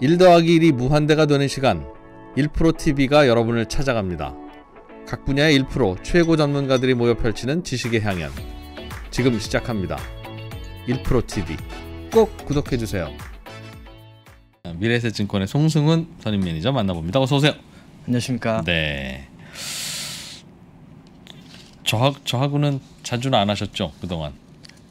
1 더하기 1이 무한대가 되는 시간 1프로TV가 여러분을 찾아갑니다. 각 분야의 1프로 최고 전문가들이 모여 펼치는 지식의 향연 지금 시작합니다. 1프로TV 꼭 구독해주세요. 미래세증권의 송승훈 선임 매니저 만나봅니다. 어서 오세요. 안녕하십니까. 네. 저하, 저하고는 자주는 안 하셨죠 그동안?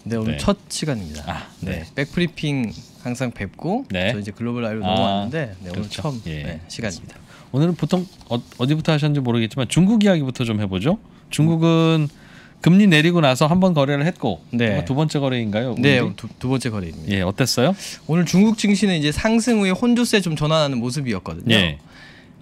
네 오늘 네. 첫 시간입니다. 아, 네. 네. 백프리핑 항상 뵙고 네. 저 이제 글로벌 라이로 아, 넘어왔는데 네, 그렇죠. 오늘 처음 예. 네, 시간입니다. 오늘은 보통 어, 어 디부터 하셨는지 모르겠지만 중국 이야기부터 좀 해보죠. 중국은 금리 내리고 나서 한번 거래를 했고 네. 두 번째 거래인가요? 네, 두, 두, 번째 거래입니다. 예, 어땠어요? 오늘 중국 증시는 이제 상승 후에 혼조세 좀 전환하는 모습이었거든요. 예.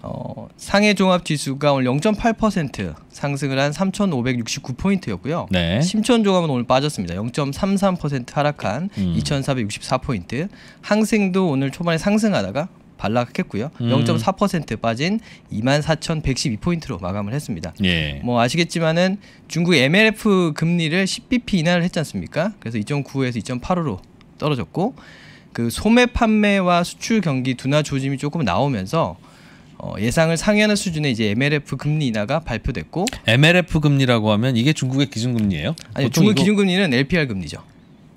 어, 상해 종합 지수가 오늘 0.8% 상승을 한 3,569포인트였고요. 네. 심천 종합은 오늘 빠졌습니다. 0.33% 하락한 음. 2,464포인트. 항생도 오늘 초반에 상승하다가 반락했고요. 음. 0.4% 빠진 24,112포인트로 마감을 했습니다. 예. 뭐 아시겠지만은 중국 MLF 금리를 10bp 인하를 했지 않습니까? 그래서 2.9에서 2.85로 떨어졌고 그 소매 판매와 수출 경기 둔화 조짐이 조금 나오면서 어, 예상을 상회하는 수준의 이제 MLF 금리 인하가 발표됐고 MLF 금리라고 하면 이게 중국의 기준금리예요? 아니 중국 이거... 기준금리는 LPR 금리죠.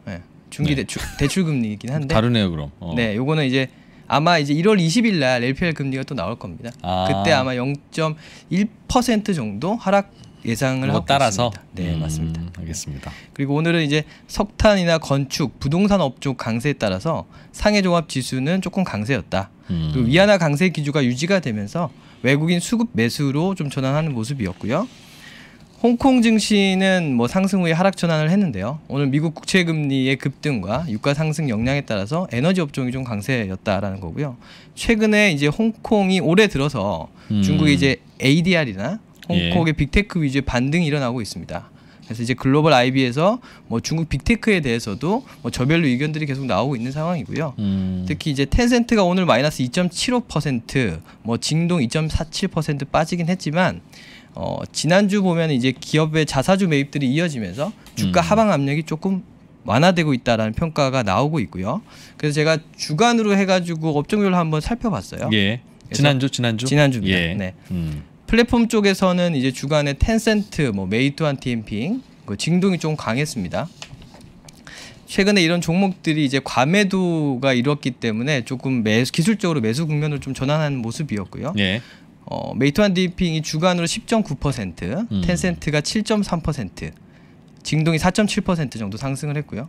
네, 중기 네. 대출 대출 금리이긴 한데 다르네요 그럼. 어. 네, 요거는 이제 아마 이제 1월 20일 날 LPR 금리가 또 나올 겁니다. 아. 그때 아마 0.1% 정도 하락 예상을 뭐 하고 따라서 있습니다. 네 음, 맞습니다. 알겠습니다. 그리고 오늘은 이제 석탄이나 건축, 부동산 업종 강세에 따라서 상해 종합 지수는 조금 강세였다. 음. 그리고 위안화 강세 기조가 유지가 되면서 외국인 수급 매수로 좀 전환하는 모습이었고요. 홍콩 증시는 뭐 상승 후에 하락 전환을 했는데요. 오늘 미국 국채 금리의 급등과 유가 상승 영향에 따라서 에너지 업종이 좀 강세였다라는 거고요. 최근에 이제 홍콩이 올해 들어서 음. 중국 이제 ADR이나 홍콩의 예. 빅테크 위주의 반등이 일어나고 있습니다. 그래서 이제 글로벌 IB에서 뭐 중국 빅테크에 대해서도 뭐 저별로 의견들이 계속 나오고 있는 상황이고요. 음. 특히 이제 텐센트가 오늘 마이너스 2.75%, 뭐 징동 2.47% 빠지긴 했지만 어, 지난주 보면 이제 기업의 자사주 매입들이 이어지면서 주가 음. 하방 압력이 조금 완화되고 있다라는 평가가 나오고 있고요. 그래서 제가 주간으로 해가지고 업종별로 한번 살펴봤어요. 예. 지난주 지난주 지난주입니다. 예. 네. 음. 플랫폼 쪽에서는 이제 주간에 텐센트, 뭐 메이투한 TM핑, 그 진동이 좀 강했습니다. 최근에 이런 종목들이 이제 과매도가 이뤘기 때문에 조금 매, 수 기술적으로 매수 국면을좀 전환하는 모습이었고요. 예. 어, 메이투한 디핑이 주간으로 10.9%, 음. 텐센트가 7.3%, 징동이 4.7% 정도 상승을 했고요.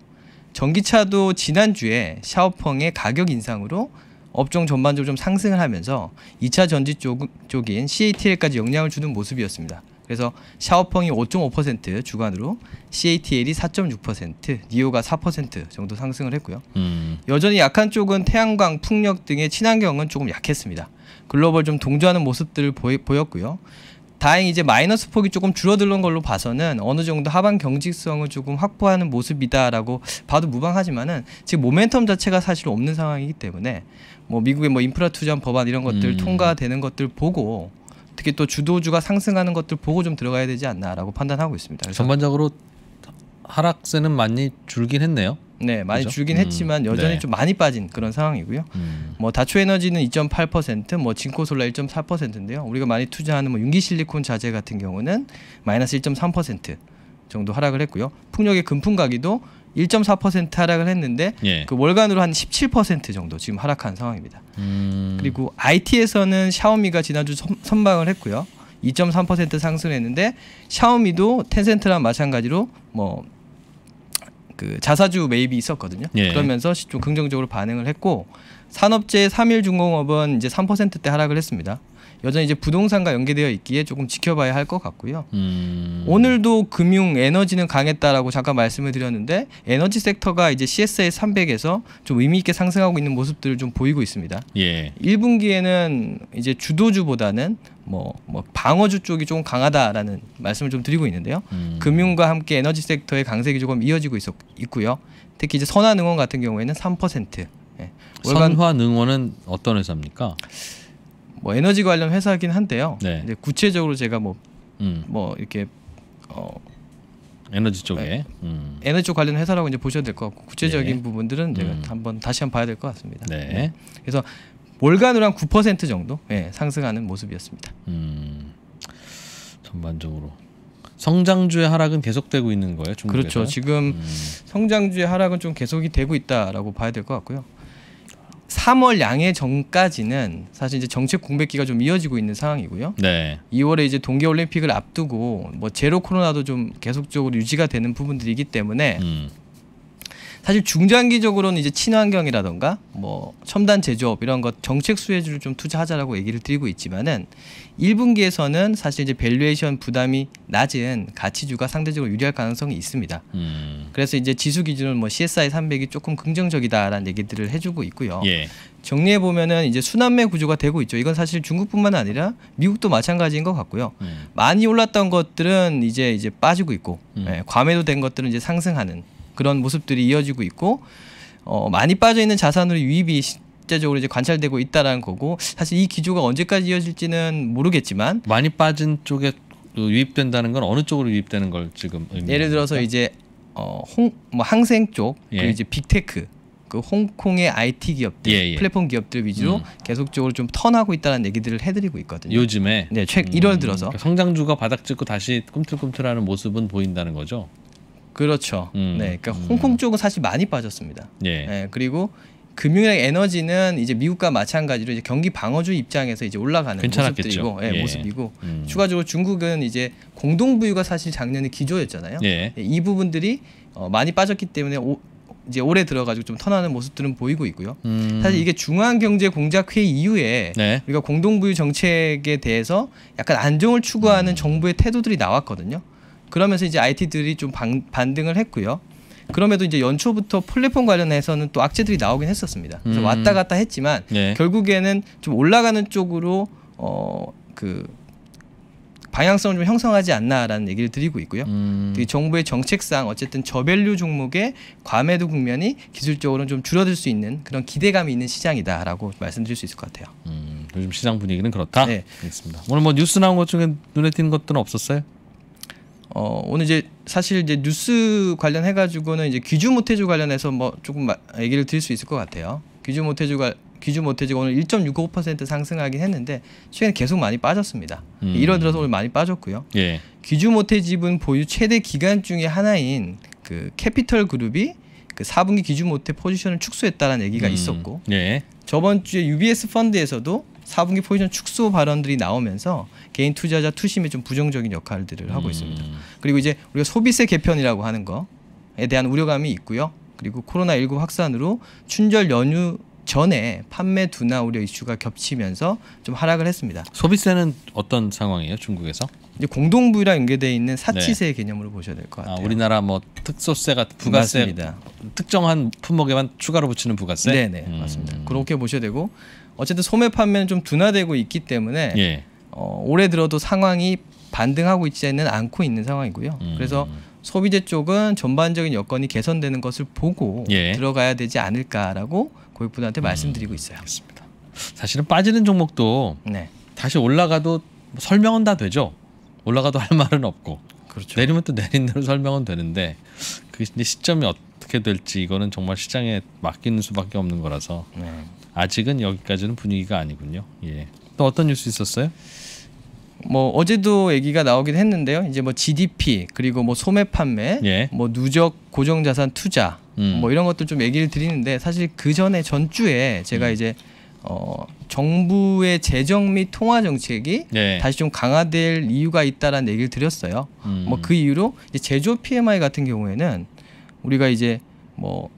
전기차도 지난주에 샤오펑의 가격 인상으로 업종 전반적으로 좀 상승을 하면서 2차 전지 쪽, 쪽인 CATL까지 영향을 주는 모습이었습니다. 그래서 샤오펑이 5.5% 주간으로 CATL이 4.6%, 니오가 4% 정도 상승을 했고요. 음. 여전히 약한 쪽은 태양광, 풍력 등의 친환경은 조금 약했습니다. 글로벌 좀 동조하는 모습들을 보이, 보였고요. 다행히 이제 마이너스 폭이 조금 줄어들는 걸로 봐서는 어느 정도 하반 경직성을 조금 확보하는 모습이다라고 봐도 무방하지만은 지금 모멘텀 자체가 사실 없는 상황이기 때문에 뭐 미국의 뭐 인프라 투자 법안 이런 것들 음. 통과되는 것들 보고 특히 또 주도주가 상승하는 것들 보고 좀 들어가야 되지 않나라고 판단하고 있습니다. 그래서 전반적으로 하락세는 많이 줄긴 했네요. 네, 많이 그죠 줄긴 음, 했지만 여전히 네. 좀 많이 빠진 그런 상황이고요. 음. 뭐 다초에너지는 2.8%, 뭐 진코솔라 1.4%인데요. 우리가 많이 투자하는 뭐 윤기실리콘 자재 같은 경우는 마이너스 1.3% 정도 하락을 했고요. 풍력의 금품 가기도 1.4% 하락을 했는데 예. 그 월간으로 한 17% 정도 지금 하락한 상황입니다. 음. 그리고 IT에서는 샤오미가 지난주 선방을 했고요. 2.3% 상승을 했는데 샤오미도 텐센트랑 마찬가지로 뭐 그 자사주 매입이 있었거든요. 예. 그러면서 좀 긍정적으로 반응을 했고 산업재 삼일중공업은 이제 3%대 하락을 했습니다. 여전히 이제 부동산과 연계되어 있기에 조금 지켜봐야 할 것 같고요. 음... 오늘도 금융 에너지는 강했다라고 잠깐 말씀을 드렸는데 에너지 섹터가 이제 CSI 300에서 좀 의미 있게 상승하고 있는 모습들을 좀 보이고 있습니다. 예. 1분기에는 이제 주도주보다는 뭐, 뭐 방어주 쪽이 조금 강하다라는 말씀을 좀 드리고 있는데요. 음... 금융과 함께 에너지 섹터의 강세기 조금 이어지고 있 있고요. 특히 이제 선화능원 같은 경우에는 3%. 예. 선화능원은 어떤 회사입니까? 뭐 에너지 관련 회사긴 한데요. 네. 이제 구체적으로 제가 뭐뭐 음. 뭐 이렇게 어 에너지 쪽에 네. 음. 에너지 쪽 관련 회사라고 이제 보셔야 될 것 같고 구체적인 네. 부분들은 제가 음. 한번 다시 한번 봐야 될 것 같습니다. 네. 네. 그래서 월간으로 한 9% 정도 예, 상승하는 모습이었습니다. 음. 전반적으로 성장주의 하락은 계속되고 있는 거예요. 중국에서? 그렇죠. 지금 음. 성장주의 하락은 좀 계속이 되고 있다라고 봐야 될 것 같고요. 3월 양해 전까지는 사실 이제 정책 공백기가 좀 이어지고 있는 상황이고요. 네. 2월에 이제 동계 올림픽을 앞두고 뭐 제로 코로나도 좀 계속적으로 유지가 되는 부분들이기 때문에 음. 사실 중장기적으로는 이제 친환경이라던가 뭐 첨단 제조업 이런 것 정책 수혜주를 좀 투자하자라고 얘기를 드리고 있지만은 1분기에서는 사실 이제 밸류에이션 부담이 낮은 가치주가 상대적으로 유리할 가능성이 있습니다. 음. 그래서 이제 지수 기준은 뭐 CSI 300이 조금 긍정적이다라는 얘기들을 해주고 있고요. 예. 정리해 보면은 이제 순환매 구조가 되고 있죠. 이건 사실 중국뿐만 아니라 미국도 마찬가지인 것 같고요. 음. 많이 올랐던 것들은 이제 이제 빠지고 있고 음. 예, 과매도 된 것들은 이제 상승하는 그런 모습들이 이어지고 있고 어, 많이 빠져 있는 자산으로 유입이 실제적으로 이제 관찰되고 있다라는 거고 사실 이 기조가 언제까지 이어질지는 모르겠지만 많이 빠진 쪽에 유입된다는 건 어느 쪽으로 유입되는 걸 지금 예를 들어서 건가? 이제 어, 홍, 뭐 항생 쪽 그리고 예. 이제 빅테크 그 홍콩의 IT 기업들, 예, 예. 플랫폼 기업들 위주로 음. 계속적으로 좀 턴하고 있다는 얘기들을 해드리고 있거든요. 요즘에 네, 최 음, 1월 들어서 성장주가 그러니까 바닥 찍고 다시 꿈틀꿈틀하는 모습은 보인다는 거죠. 그렇죠. 음. 네, 그러니까 음. 홍콩 쪽은 사실 많이 빠졌습니다. 예. 네, 그리고 금융의 에너지는 이제 미국과 마찬가지로 이제 경기 방어주 입장에서 이제 올라가는 괜찮았겠죠. 모습이고, 들 예, 예. 모습이고 음. 추가적으로 중국은 이제 공동부유가 사실 작년에 기조였잖아요. 예. 예. 이 부분들이 어, 많이 빠졌기 때문에 오, 이제 올해 들어가지고 좀 턴하는 모습들은 보이고 있고요. 음. 사실 이게 중앙경제공작회 이후에 네. 우리가 공동부유 정책에 대해서 약간 안정을 추구하는 음. 정부의 태도들이 나왔거든요. 그러면서 이제 IT들이 좀 방, 반등을 했고요. 그럼에도 이제 연초부터 플랫폼 관련해서는 또 악재들이 나오긴 했었습니다. 그래서 음. 왔다 갔다 했지만 예. 결국에는 좀 올라가는 쪽으로 어 그 방향성을 좀 형성하지 않나라는 얘기를 드리고 있고요. 음. 정부의 정책상 어쨌든 저밸류 종목의 과매도 국면이 기술적으로는 좀 줄어들 수 있는 그런 기대감이 있는 시장이다라고 말씀드릴 수 있을 것 같아요. 음, 요즘 시장 분위기는 그렇다. 네. 알습니다 오늘 뭐 뉴스 나온 것 중에 눈에 띄는 것들은 없었어요? 어, 오늘 이제 사실 이제 뉴스 관련해 가지고는 이제 귀주 모태주 관련해서 뭐 조금 얘기를 드릴 수 있을 것 같아요. 귀주 모태주가 귀주 모태주가 오늘 1.65% 상승하긴 했는데 최근에 계속 많이 빠졌습니다. 음. 1월 들어서 오늘 많이 빠졌고요. 예. 귀주 모태집은 보유 최대 기간 중에 하나인 그 캐피털 그룹이 그 4분기 기준 모태 포지션을 축소했다는 얘기가 음. 있었고 예. 저번 주에 UBS 펀드에서도 4분기 포지션 축소 발언들이 나오면서 개인 투자자 투심에 좀 부정적인 역할들을 하고 음. 있습니다. 그리고 이제 우리가 소비세 개편이라고 하는 거에 대한 우려감이 있고요. 그리고 코로나19 확산으로 춘절 연휴 전에 판매 둔화 우려 이슈가 겹치면서 좀 하락을 했습니다. 소비세는 어떤 상황이에요, 중국에서? 이제 공동부랑 연계돼 있는 사치세 네. 개념으로 보셔야 될것 아, 같아요. 아, 우리나라 뭐 특소세 같은 부가세 맞습니다. 특정한 품목에만 추가로 붙이는 부가세? 네, 네, 음. 맞습니다. 그렇게 보셔야 되고 어쨌든 소매 판매는 좀 둔화되고 있기 때문에 예. 어, 올해 들어도 상황이 반등하고 있지는 않고 있는 상황이고요. 음. 그래서 소비재 쪽은 전반적인 여건이 개선되는 것을 보고 예. 들어가야 되지 않을까라고 고객분들한테 음. 말씀드리고 있어요. 그렇습니다. 사실은 빠지는 종목도 네. 다시 올라가도 뭐 설명은 다 되죠. 올라가도 할 말은 없고 그렇죠. 내리면 또 내린 대로 설명은 되는데 그 시점이 어떻게 될지 이거는 정말 시장에 맡기는 수밖에 없는 거라서 네. 아직은 여기까지는 분위기가 아니군요. 예. 또 어떤 뉴스 있었어요? 뭐 어제도 얘기가 나오긴 했는데요. 이제 뭐 GDP 그리고 뭐 소매 판매, 예. 뭐 누적 고정 자산 투자 음. 뭐 이런 것도 좀 얘기를 드리는데 사실 그 전에 전주에 제가 음. 이제 어 정부의 재정 및 통화 정책이 예. 다시 좀 강화될 이유가 있다라는 얘기를 드렸어요. 음. 뭐그 이유로 제조 PMI 같은 경우에는 우리가 이제 뭐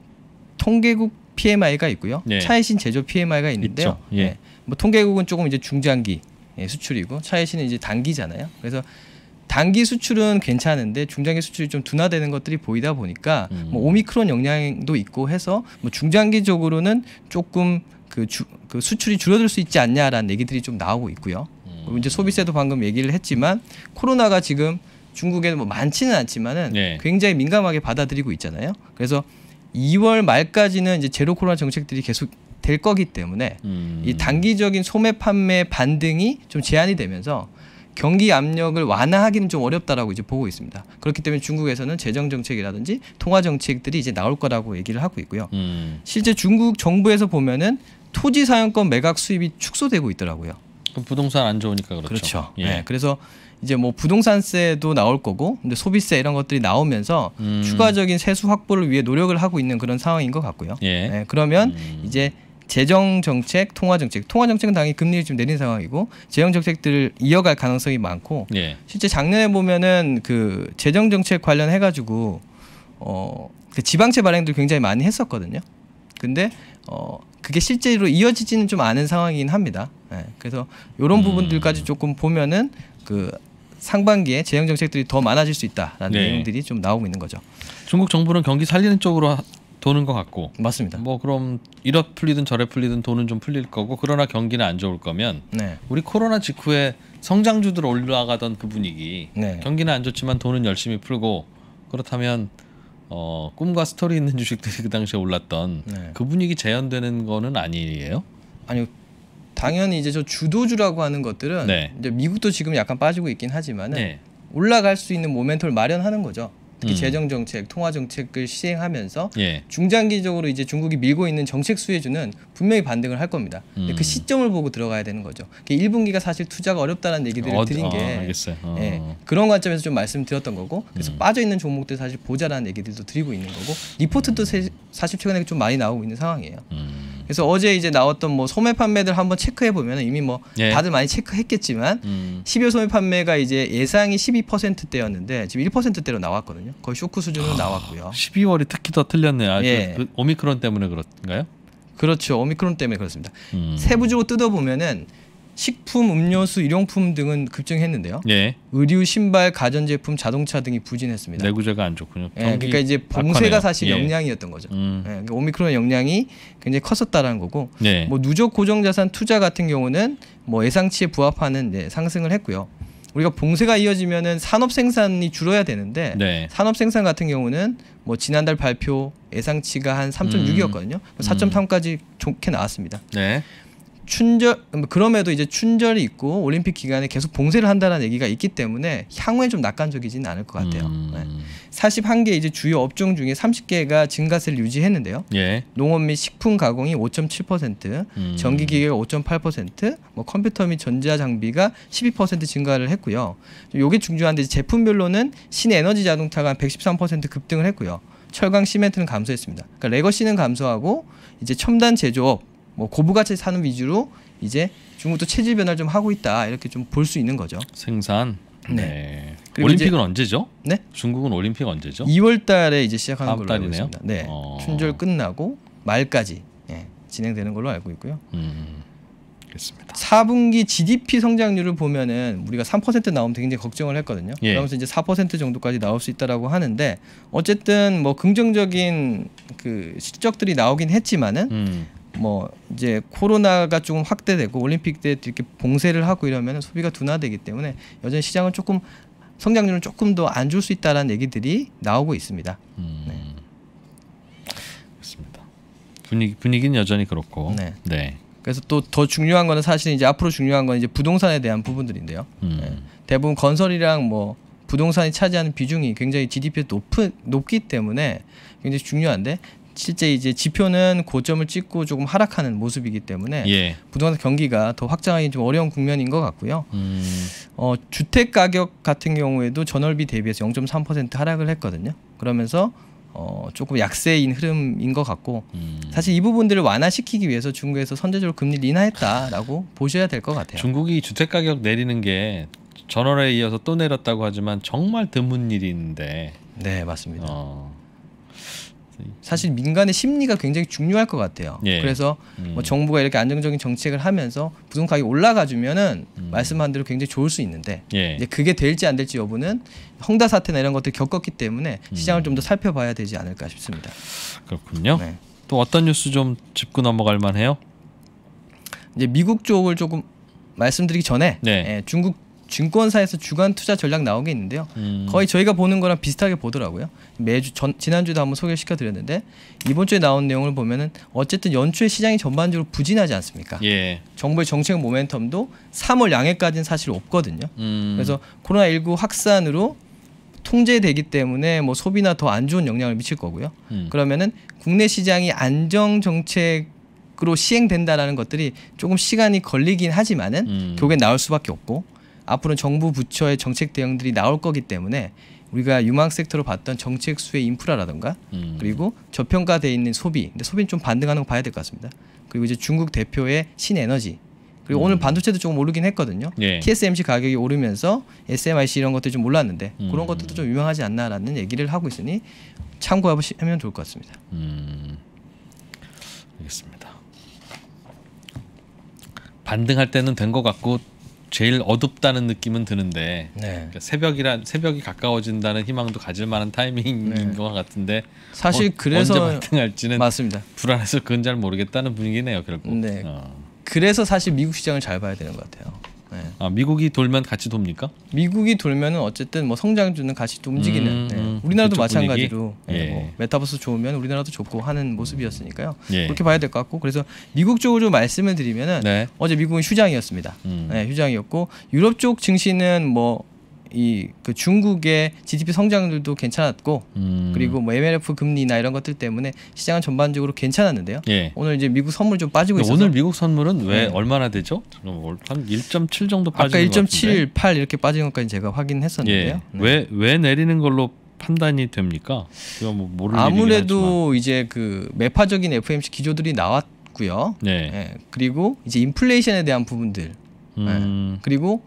통계국 PMI가 있고요. 예. 차이신 제조 PMI가 있는데요. 예. 예. 뭐 통계국은 조금 이제 중장기 예, 수출이고 차이신은 이제 단기잖아요. 그래서 단기 수출은 괜찮은데 중장기 수출이 좀 둔화되는 것들이 보이다 보니까 음. 뭐 오미크론 영향도 있고 해서 뭐 중장기적으로는 조금 그, 주, 그 수출이 줄어들 수 있지 않냐라는 얘기들이 좀 나오고 있고요. 음. 이제 소비세도 방금 얘기를 했지만 코로나가 지금 중국에는 뭐 많지는 않지만은 네. 굉장히 민감하게 받아들이고 있잖아요. 그래서 2월 말까지는 이제 제로 코로나 정책들이 계속 될 거기 때문에 음. 이 단기적인 소매 판매 반등이 좀 제한이 되면서 경기 압력을 완화하기는 좀 어렵다라고 이제 보고 있습니다. 그렇기 때문에 중국에서는 재정 정책이라든지 통화 정책들이 이제 나올 거라고 얘기를 하고 있고요. 음. 실제 중국 정부에서 보면은 토지 사용권 매각 수입이 축소되고 있더라고요. 부동산 안 좋으니까 그렇죠. 그렇죠. 예. 네. 그래서 이제 뭐 부동산세도 나올 거고, 근데 소비세 이런 것들이 나오면서 음. 추가적인 세수 확보를 위해 노력을 하고 있는 그런 상황인 것 같고요. 예. 네. 그러면 음. 이제 재정 정책, 통화 정책. 통화 정책은 당연히 금리를 좀 내린 상황이고 재정 정책들을 이어갈 가능성이 많고 예. 실제 작년에 보면은 그 재정 정책 관련해 가지고 어그 지방채 발행들 굉장히 많이 했었거든요. 근데 어 그게 실제로 이어지지는 좀 않은 상황이긴 합니다. 예. 그래서 이런 음. 부분들까지 조금 보면은 그 상반기에 재정 정책들이 더 많아질 수 있다라는 네. 내용들이 좀 나오고 있는 거죠. 중국 정부는 경기 살리는 쪽으로 도는 것 같고 맞습니다. 뭐 그럼 이래 풀리든 저래 풀리든 돈은 좀 풀릴 거고 그러나 경기는 안 좋을 거면 네. 우리 코로나 직후에 성장주들 올라가던 그 분위기 네. 경기는 안 좋지만 돈은 열심히 풀고 그렇다면 어, 꿈과 스토리 있는 주식들이 그 당시에 올랐던 네. 그 분위기 재현되는 거는 아니에요? 아니요. 당연히 이제 저 주도주라고 하는 것들은 네. 이제 미국도 지금 약간 빠지고 있긴 하지만은 네. 올라갈 수 있는 모멘트를 마련하는 거죠. 특히 음. 재정 정책, 통화 정책을 시행하면서 예. 중장기적으로 이제 중국이 밀고 있는 정책 수혜주는 분명히 반등을 할 겁니다. 그 음. 그 시점을 보고 들어가야 되는 거죠. 1분기가 사실 투자가 어렵다는 얘기들을 어, 드린 아, 게 어, 어. 예, 그런 관점에서 좀 말씀드렸던 거고 그래서 음. 빠져 있는 종목들 사실 보자라는 얘기들도 드리고 있는 거고 리포트도 세, 사실 최근에 좀 많이 나오고 있는 상황이에요. 음. 그래서 어제 이제 나왔던 뭐 소매 판매들 한번 체크해 보면 이미 뭐 예. 다들 많이 체크했겠지만 음. 12월 소매 판매가 이제 예상이 12%대였는데 지금 1%대로 나왔거든요. 거의 쇼크 수준으로 아, 나왔고요. 12월이 특히 더 틀렸네요. 아, 예. 그, 그 오미크론 때문에 그런가요? 그렇죠. 오미크론 때문에 그렇습니다. 음. 세부적으로 뜯어보면은 식품, 음료수, 일용품 등은 급증했는데요. 예. 의류, 신발, 가전제품, 자동차 등이 부진했습니다. 내구재가 안 좋군요. 예, 그러니까 이제 봉쇄가 사실 예. 역량이었던 거죠. 음. 예, 그러니까 오미크론 역량이 굉장히 컸었다라는 거고, 예. 뭐 누적 고정자산 투자 같은 경우는 뭐 예상치에 부합하는 예, 상승을 했고요. 우리가 봉쇄가 이어지면은 산업 생산이 줄어야 되는데 네. 산업 생산 같은 경우는 뭐 지난달 발표 예상치가 한 3.6이었거든요. 음. 4.3까지 뭐 음. 좋게 나왔습니다. 네. 춘절 그럼에도 이제 춘절이 있고 올림픽 기간에 계속 봉쇄를 한다는 얘기가 있기 때문에 향후에 좀 낙관적이지는 않을 것 같아요. 음. 네. 41개 이제 주요 업종 중에 30개가 증가세를 유지했는데요. 예. 농업 및 식품 가공이 5.7%, 음. 전기기계가 5.8%, 뭐 컴퓨터 및 전자 장비가 12% 증가를 했고요. 요게 중요한데 제품별로는 신에너지 자동차가 한113% 급등을 했고요. 철강 시멘트는 감소했습니다. 그러니까 레거시는 감소하고 이제 첨단 제조업 뭐 고부가치 사는 위주로 이제 중국도 체질 변화를 좀 하고 있다 이렇게 좀 볼 수 있는 거죠. 생산. 네. 네. 올림픽은 언제죠? 네. 중국은 올림픽 언제죠? 2월달에 이제 시작하는 걸로 달이네요? 알고 있습니다. 네. 어... 춘절 끝나고 말까지 네. 진행되는 걸로 알고 있고요. 음. 알겠습니다. 4분기 GDP 성장률을 보면은 우리가 3% 나오면 굉장히 걱정을 했거든요. 예. 그러면서 이제 4% 정도까지 나올 수 있다라고 하는데 어쨌든 뭐 긍정적인 그 실적들이 나오긴 했지만은 음. 뭐 이제 코로나가 조금 확대되고 올림픽 때 이렇게 봉쇄를 하고 이러면 소비가 둔화되기 때문에 여전히 시장은 조금 성장률은 조금 더 안 줄 수 있다라는 얘기들이 나오고 있습니다. 음. 네. 그렇습니다. 분위기 분위기는 여전히 그렇고. 네. 네. 그래서 또 더 중요한 거는 사실 이제 앞으로 중요한 건 이제 부동산에 대한 부분들인데요. 음. 네. 대부분 건설이랑 뭐 부동산이 차지하는 비중이 굉장히 GDP에 높은 높기 때문에 굉장히 중요한데 실제 이제 지표는 고점을 찍고 조금 하락하는 모습이기 때문에 예. 부동산 경기가 더 확장하기 좀 어려운 국면인 것 같고요. 음. 어, 주택 가격 같은 경우에도 전월비 대비해서 0.3% 하락을 했거든요. 그러면서 어, 조금 약세인 흐름인 것 같고 음. 사실 이 부분들을 완화시키기 위해서 중국에서 선제적으로 금리를 인하했다라고 보셔야 될 것 같아요. 중국이 주택 가격 내리는 게 전월에 이어서 또 내렸다고 하지만 정말 드문 일인데. 네 맞습니다. 어. 사실 민간의 심리가 굉장히 중요할 것 같아요. 예. 그래서 뭐 음. 뭐 정부가 이렇게 안정적인 정책을 하면서 부동 가격이 올라가 주면은 음. 말씀한 대로 굉장히 좋을 수 있는데 예. 이제 그게 될지 안 될지 여부는 헝다 사태나 이런 것들 겪었기 때문에 음. 시장을 좀 더 살펴봐야 되지 않을까 싶습니다. 그렇군요. 네. 또 어떤 뉴스 좀 짚고 넘어갈 만해요? 이제 미국 쪽을 조금 말씀드리기 전에 네. 예, 중국 증권사에서 주간 투자 전략 나오게 있는데요. 음. 거의 저희가 보는 거랑 비슷하게 보더라고요. 매주 전, 지난주도 한번 소개 시켜드렸는데 이번 주에 나온 내용을 보면은 어쨌든 연초에 시장이 전반적으로 부진하지 않습니까? 예. 정부의 정책 모멘텀도 3월 양해까지는 사실 없거든요. 음. 그래서 코로나 19 확산으로 통제되기 때문에 뭐 소비나 더 안 좋은 영향을 미칠 거고요. 음. 그러면은 국내 시장이 안정 정책 으로 시행된다라는 것들이 조금 시간이 걸리긴 하지만은 음. 결국 나올 수밖에 없고 앞으로 정부 부처의 정책 대응들이 나올 거기 때문에 우리가 유망 섹터로 봤던 정책 수의 인프라라든가 음. 그리고 저평가돼 있는 소비 근데 소비는 좀 반등하는 거 봐야 될 것 같습니다 그리고 이제 중국 대표의 신에너지 그리고 음. 오늘 반도체도 조금 오르긴 했거든요 예. TSMC 가격이 오르면서 SMIC 이런 것들이 좀 올랐는데 음. 그런 것들도 좀 유명하지 않나라는 얘기를 하고 있으니 참고하시면 좋을 것 같습니다 음. 알겠습니다 반등할 때는 된 것 같고 제일 어둡다는 느낌은 드는데 네. 그러니까 새벽이란 새벽이 가까워진다는 희망도 가질 만한 타이밍인 네. 것 같은데 사실 어, 그래서 언제 발등할지는 맞습니다. 불안해서 그건 잘 모르겠다는 분위기네요 결국. 네. 어. 그래서 사실 미국 시장을 잘 봐야 되는 것 같아요. 네. 아 미국이 돌면 같이 돕니까? 미국이 돌면은 어쨌든 뭐 성장주는 같이 움직이는. 음, 네. 우리나라도 마찬가지로 예, 예. 뭐 메타버스 좋으면 우리나라도 좋고 하는 모습이었으니까요. 예. 그렇게 봐야 될 것 같고 그래서 미국 쪽으로 말씀을 드리면은 네. 어제 미국은 휴장이었습니다. 음. 네, 휴장이었고 유럽 쪽 증시는 뭐 이 그 중국의 GDP 성장률도 괜찮았고 음. 그리고 뭐 MLF 금리나 이런 것들 때문에 시장은 전반적으로 괜찮았는데요. 예. 오늘 이제 미국 선물 좀 빠지고 있어요 오늘 미국 선물은 왜 네. 얼마나 되죠? 뭐 한1.7 정도 빠지 아까 1.78 이렇게 빠진 것까지 제가 확인했었는데요. 예. 네. 왜왜 내리는 걸로 판단이 됩니까? 제가 뭐 모르는 아무래도 이제 그 매파적인 FMC 기조들이 나왔고요. 네. 예, 그리고 이제 인플레이션에 대한 부분들, 예, 음... 예, 그리고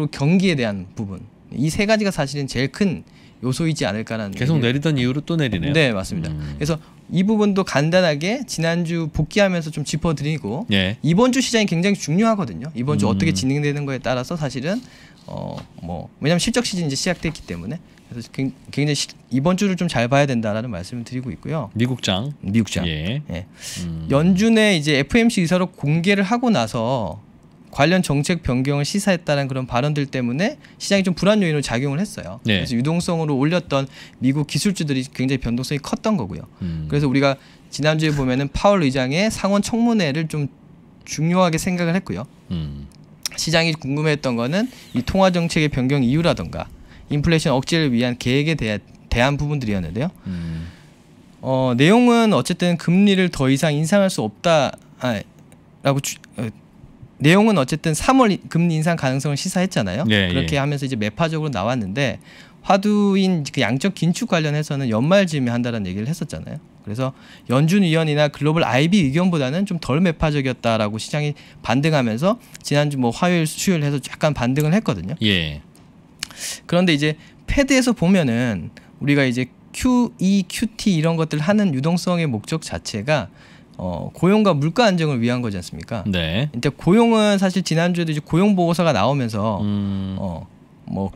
추가적으로 경기에 대한 부분 이 세 가지가 사실은 제일 큰 요소이지 않을까라는 계속 내리던 이유로 또 내리네요. 네 맞습니다. 음... 그래서 이 부분도 간단하게 지난주 복귀하면서 좀 짚어드리고 예. 이번 주 시장이 굉장히 중요하거든요. 이번 주 음... 어떻게 진행되는 거에 따라서 사실은 어뭐 왜냐하면 실적 시즌 이제 시작됐기 때문에 그래서 굉장히 이번 주를 좀 잘 봐야 된다라는 말씀을 드리고 있고요. 미국장. 미국장. 예. 예. 음. 연준의 이제 FMC 의사로 공개를 하고 나서 관련 정책 변경을 시사했다는 그런 발언들 때문에 시장이 좀 불안 요인으로 작용을 했어요. 예. 그래서 유동성으로 올렸던 미국 기술주들이 굉장히 변동성이 컸던 거고요. 음. 그래서 우리가 지난주에 보면은 파월 의장의 상원 청문회를 좀 중요하게 생각을 했고요. 음. 시장이 궁금했던 거는 이 통화 정책의 변경 이유라던가 인플레이션 억제를 위한 계획에 대한, 대한 부분들이었는데요. 음. 어, 내용은 어쨌든 금리를 더 이상 인상할 수 없다. 아, 라고 주, 어, 내용은 어쨌든 3월 금리 인상 가능성을 시사했잖아요. 예, 그렇게 예. 하면서 이제 매파적으로 나왔는데 화두인 그 양적 긴축 관련해서는 연말쯤에 한다는 얘기를 했었잖아요. 그래서 연준 위원이나 글로벌 IB 의견보다는 좀 덜 매파적이었다라고 시장이 반등하면서 지난주 뭐 화요일 수요일 해서 약간 반등을 했거든요. 예. 그런데 이제 패드에서 보면은 우리가 이제 QE, QT 이런 것들 하는 유동성의 목적 자체가 어, 고용과 물가 안정을 위한 거지 않습니까? 네. 근데 고용은 사실 지난주에도 이제 고용 보고서가 나오면서 음. 어, 뭐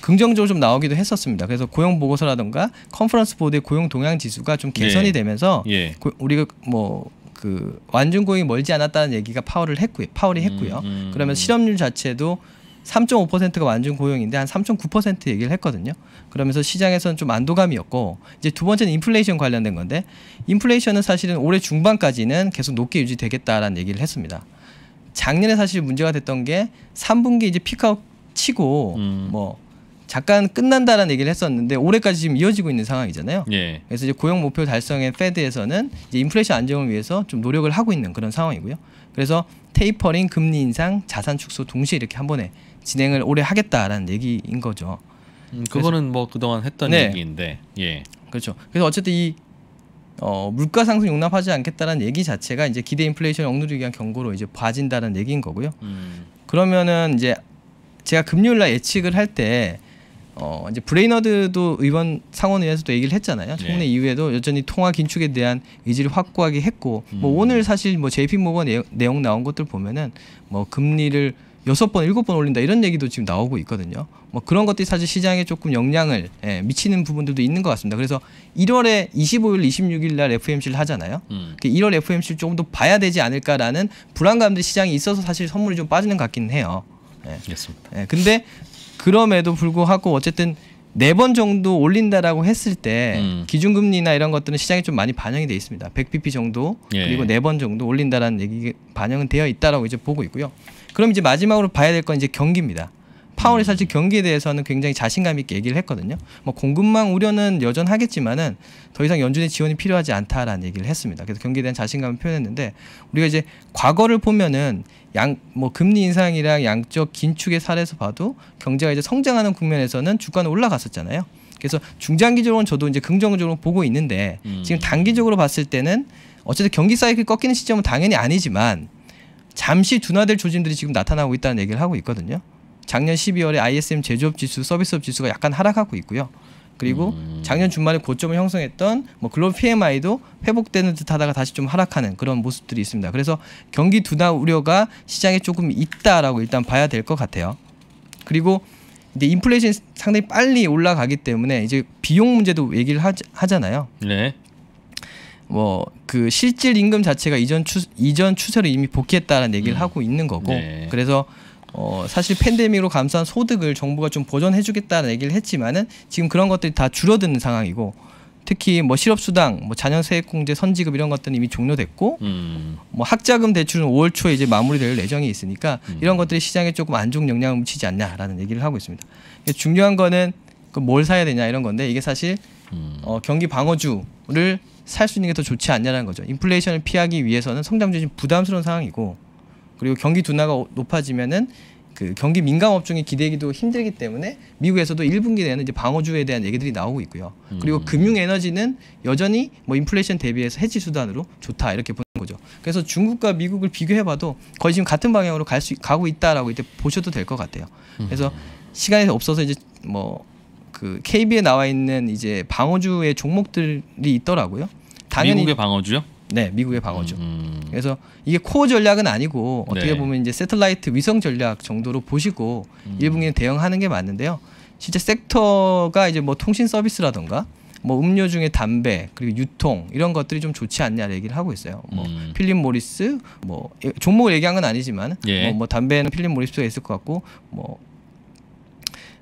긍정적으로 좀 나오기도 했었습니다. 그래서 고용 보고서라든가 컨퍼런스 보드의 고용 동향 지수가 좀 네. 개선이 예. 되면서 예. 고, 우리가 뭐 그 완전 고용이 멀지 않았다는 얘기가 파월을 했고요. 파월이 했고요. 음, 음, 그러면 실업률 자체도 3.5%가 완전 고용인데 한 3.9% 얘기를 했거든요. 그러면서 시장에서는 좀 안도감이었고 이제 두 번째는 인플레이션 관련된 건데 인플레이션은 사실은 올해 중반까지는 계속 높게 유지되겠다라는 얘기를 했습니다. 작년에 사실 문제가 됐던 게 3분기 이제 피크아웃 치고 음. 뭐 잠깐 끝난다라는 얘기를 했었는데 올해까지 지금 이어지고 있는 상황이잖아요. 예. 그래서 이제 고용 목표 달성의 페드에서는 이제 인플레이션 안정을 위해서 좀 노력을 하고 있는 그런 상황이고요. 그래서 테이퍼링, 금리 인상, 자산 축소 동시에 이렇게 한 번에 진행을 오래 하겠다라는 얘기인 거죠. 음, 그거는 뭐 그동안 했던 네. 얘기인데. 예. 그렇죠. 그래서 어쨌든 이 어, 물가 상승 용납하지 않겠다라는 얘기 자체가 이제 기대 인플레이션 억누르기 위한 경고로 이제 봐진다는 얘기인 거고요. 음. 그러면은 이제 제가 금요일 날 예측을 할때 어 이제 브레이너드도 의원 상원의회에서도 얘기를 했잖아요. 청문회 네. 이후에도 여전히 통화 긴축에 대한 의지를 확고하게 했고 뭐 음. 뭐 오늘 사실 뭐 JP 모건 내용 나온 것들 보면은 뭐 금리를 여섯 번, 일곱 번 올린다 이런 얘기도 지금 나오고 있거든요. 뭐 그런 것들이 사실 시장에 조금 영향을 예, 미치는 부분들도 있는 것 같습니다. 그래서 1월에 25일, 26일 날 FOMC를 하잖아요. 음. 1월 그러니까 FOMC를 조금 더 봐야 되지 않을까라는 불안감들 시장에 있어서 사실 선물이 좀 빠지는 것 같기는 해요. 예. 알겠습니다. 예, 근데 그럼에도 불구하고 어쨌든 네 번 정도 올린다라고 했을 때 음. 기준금리나 이런 것들은 시장에 좀 많이 반영이 돼 있습니다. 100bp 정도 예. 그리고 네 번 정도 올린다라는 얘기 반영은 되어 있다라고 이제 보고 있고요. 그럼 이제 마지막으로 봐야 될 건 이제 경기입니다. 파월이 사실 경기에 대해서는 굉장히 자신감 있게 얘기를 했거든요. 뭐 공급망 우려는 여전하겠지만은 더 이상 연준의 지원이 필요하지 않다라는 얘기를 했습니다. 그래서 경기에 대한 자신감을 표현했는데 우리가 이제 과거를 보면은 양 뭐 금리 인상이랑 양적 긴축의 사례에서 봐도 경제가 이제 성장하는 국면에서는 주가는 올라갔었잖아요. 그래서 중장기적으로는 저도 이제 긍정적으로 보고 있는데 음. 지금 단기적으로 봤을 때는 어쨌든 경기 사이클 꺾이는 시점은 당연히 아니지만 잠시 둔화될 조짐들이 지금 나타나고 있다는 얘기를 하고 있거든요. 작년 12월에 ISM 제조업 지수, 서비스업 지수가 약간 하락하고 있고요. 그리고 음. 작년 주말에 고점을 형성했던 뭐 글로벌 PMI도 회복되는 듯하다가 다시 좀 하락하는 그런 모습들이 있습니다. 그래서 경기 둔화 우려가 시장에 조금 있다라고 일단 봐야 될 것 같아요. 그리고 이제 인플레이션 상당히 빨리 올라가기 때문에 이제 비용 문제도 얘기를 하잖아요. 네. 뭐 그 실질 임금 자체가 이전 추 이전 추세로 이미 복귀했다는 얘기를 음. 하고 있는 거고 네. 그래서 어, 사실 팬데믹으로 감소한 소득을 정부가 좀 보전해주겠다는 얘기를 했지만은 지금 그런 것들이 다 줄어드는 상황이고 특히 뭐 실업수당, 뭐 자녀세액공제 선지급 이런 것들은 이미 종료됐고 음. 뭐 학자금 대출은 5월 초에 이제 마무리될 예정이 있으니까 음. 이런 것들이 시장에 조금 안 좋은 영향을 미치지 않냐라는 얘기를 하고 있습니다. 중요한 거는 그 뭘 사야 되냐 이런 건데 이게 사실 음. 어, 경기 방어주를 살 수 있는 게 더 좋지 않냐라는 거죠. 인플레이션을 피하기 위해서는 성장 주이 부담스러운 상황이고 그리고 경기 둔화가 높아지면은 그 경기 민감 업종이 기대기도 힘들기 때문에 미국에서도 1분기 내는 이제 방어주에 대한 얘기들이 나오고 있고요. 그리고 음. 금융 에너지는 여전히 뭐 인플레이션 대비해서 해지 수단으로 좋다 이렇게 보는 거죠. 그래서 중국과 미국을 비교해봐도 거의 지금 같은 방향으로 갈 수 가고 있다라고 이제 보셔도 될 것 같아요. 음. 그래서 음. 시간이 없어서 이제 뭐 그 KB에 나와 있는 이제 방어주의 종목들이 있더라고요. 당연히 미국의 방어주요? 네, 미국의 방어죠. 음, 음. 그래서 이게 코어 전략은 아니고 어떻게 네. 보면 이제 세틀라이트 위성 전략 정도로 보시고 음. 일본에 대응하는 게 맞는데요. 실제 섹터가 이제 뭐 통신 서비스라던가 뭐 음료 중에 담배 그리고 유통 이런 것들이 좀 좋지 않냐 얘기를 하고 있어요. 뭐 음. 필립 모리스 뭐 예, 종목을 얘기한 건 아니지만 예. 뭐, 뭐 담배는 필립 모리스가 있을 것 같고 뭐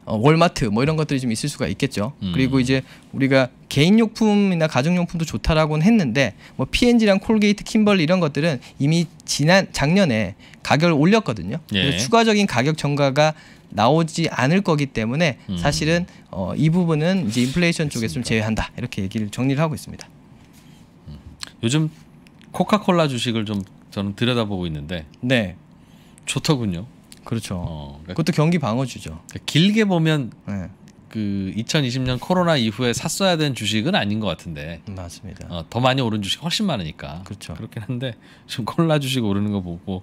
어, 월마트 뭐 이런 것들이 좀 있을 수가 있겠죠. 음. 그리고 이제 우리가 개인용품이나 가정용품도 좋다라고는 했는데 뭐 P&G랑 콜게이트, 킴벌리 이런 것들은 이미 지난 작년에 가격을 올렸거든요. 예. 그래서 추가적인 가격 정가가 나오지 않을 거기 때문에 음. 사실은 어, 이 부분은 이제 인플레이션 쪽에 좀 제외한다 이렇게 얘기를 정리를 하고 있습니다. 음. 요즘 코카콜라 주식을 좀 저는 들여다보고 있는데 네. 좋더군요. 그렇죠. 어, 그러니까 그것도 경기 방어주죠. 그러니까 길게 보면 네. 그 2020년 코로나 이후에 샀어야 된 주식은 아닌 것 같은데. 맞습니다. 어, 더 많이 오른 주식 훨씬 많으니까. 그렇죠. 그렇긴 한데 지금 콜라 주식 오르는 거 보고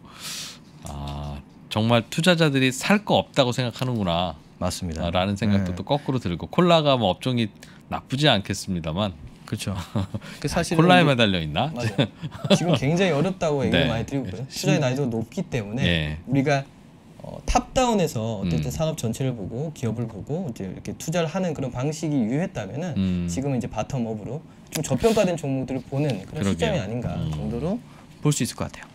아 정말 투자자들이 살 거 없다고 생각하는구나. 맞습니다. 아, 라는 생각도 네. 또 거꾸로 들고 콜라가 뭐 업종이 나쁘지 않겠습니다만. 그렇죠. 그 사실 콜라에 매달려 있나? 지금 굉장히 어렵다고 얘기 네. 많이 드리고 있어요. 네. 투자의 난이도 높기 때문에 네. 우리가 어, 탑다운에서 어쨌든 음. 산업 전체를 보고 기업을 보고 이제 이렇게 투자를 하는 그런 방식이 유효했다면은 음. 지금은 이제 바텀업으로 좀 저평가된 종목들을 보는 그런 그러게요. 시장이 아닌가 음. 정도로 볼 수 있을 것 같아요.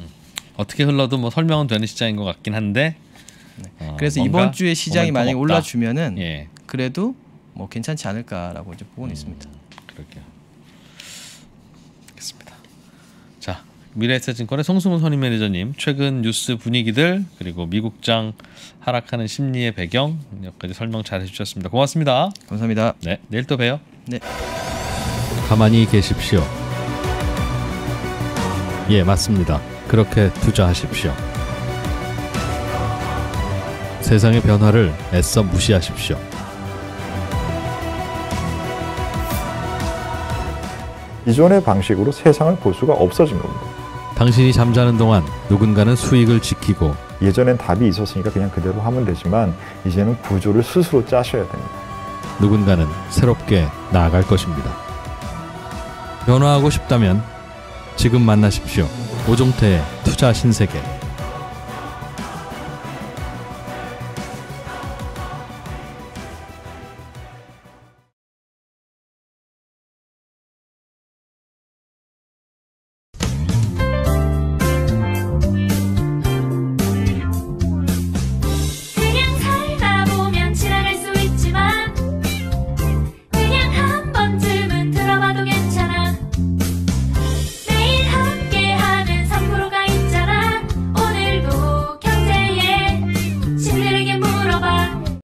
음. 어떻게 흘러도 뭐 설명은 되는 시장인 것 같긴 한데 네. 어, 그래서 이번 주에 시장이 만약에 올라주면은 예. 그래도 뭐 괜찮지 않을까라고 이제 보고는 음. 있습니다. 그럴게 미래에셋증권의 송승훈 선임 매니저님 최근 뉴스 분위기들 그리고 미국장 하락하는 심리의 배경 여기까지 설명 잘 해주셨습니다. 고맙습니다. 감사합니다. 네, 내일 또 봬요. 네. 가만히 계십시오. 예, 맞습니다. 그렇게 투자하십시오. 세상의 변화를 애써 무시하십시오. 기존의 방식으로 세상을 볼 수가 없어진 겁니다. 당신이 잠자는 동안 누군가는 수익을 지키고 예전엔 답이 있었으니까 그냥 그대로 하면 되지만 이제는 구조를 스스로 짜셔야 됩니다. 누군가는 새롭게 나아갈 것입니다. 변화하고 싶다면 지금 만나십시오. 오종태의 투자 신세계.